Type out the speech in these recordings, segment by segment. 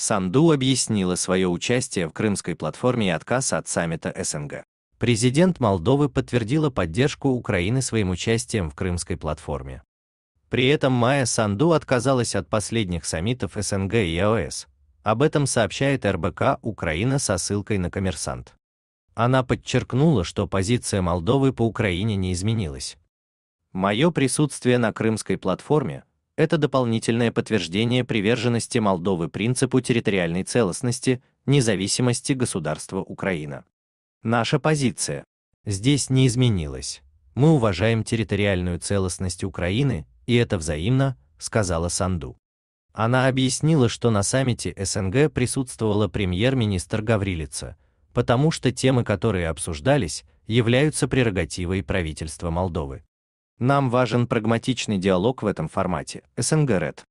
Санду объяснила свое участие в крымской платформе и отказ от саммита СНГ. Президент Молдовы подтвердила поддержку Украины своим участием в крымской платформе. При этом Майя Санду отказалась от последних саммитов СНГ и ОС. Об этом сообщает РБК Украина со ссылкой на коммерсант. Она подчеркнула, что позиция Молдовы по Украине не изменилась. Мое присутствие на крымской платформе это дополнительное подтверждение приверженности Молдовы принципу территориальной целостности, независимости государства Украина. Наша позиция здесь не изменилась. Мы уважаем территориальную целостность Украины, и это взаимно, сказала Санду. Она объяснила, что на саммите СНГ присутствовала премьер-министр Гаврилица, потому что темы, которые обсуждались, являются прерогативой правительства Молдовы. Нам важен прагматичный диалог в этом формате. СНГ РЭД.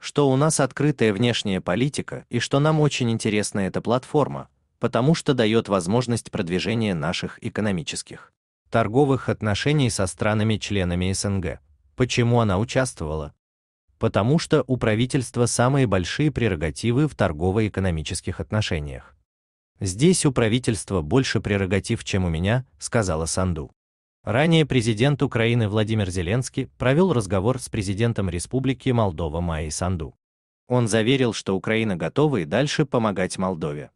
Что у нас открытая внешняя политика и что нам очень интересна эта платформа, потому что дает возможность продвижения наших экономических, торговых отношений со странами-членами СНГ. Почему она участвовала? Потому что у правительства самые большие прерогативы в торгово-экономических отношениях. Здесь у правительства больше прерогатив, чем у меня, сказала Санду. Ранее президент Украины Владимир Зеленский провел разговор с президентом Республики Молдова Майей Санду. Он заверил, что Украина готова и дальше помогать Молдове.